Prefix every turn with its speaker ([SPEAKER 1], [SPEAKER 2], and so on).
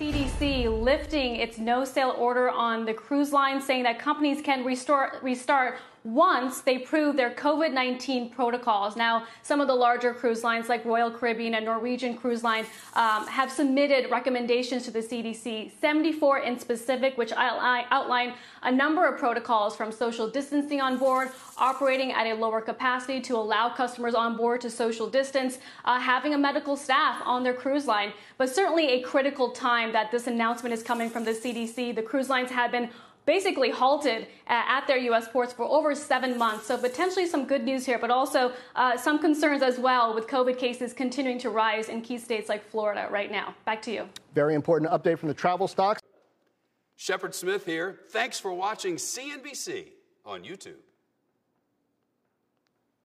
[SPEAKER 1] CDC lifting its no sale order on the cruise line, saying that companies can restore, restart once they prove their COVID 19 protocols. Now, some of the larger cruise lines, like Royal Caribbean and Norwegian Cruise Line, um, have submitted recommendations to the CDC, 74 in specific, which outline a number of protocols from social distancing on board, operating at a lower capacity to allow customers on board to social distance, uh, having a medical staff on their cruise line. But certainly a critical time that this announcement is coming from the CDC. The cruise lines have been basically halted uh, at their U.S. ports for over seven months. So potentially some good news here, but also uh, some concerns as well with COVID cases continuing to rise in key states like Florida right now. Back to you.
[SPEAKER 2] Very
[SPEAKER 3] important update from the travel stocks.
[SPEAKER 4] Shepard Smith here. Thanks for watching CNBC on YouTube.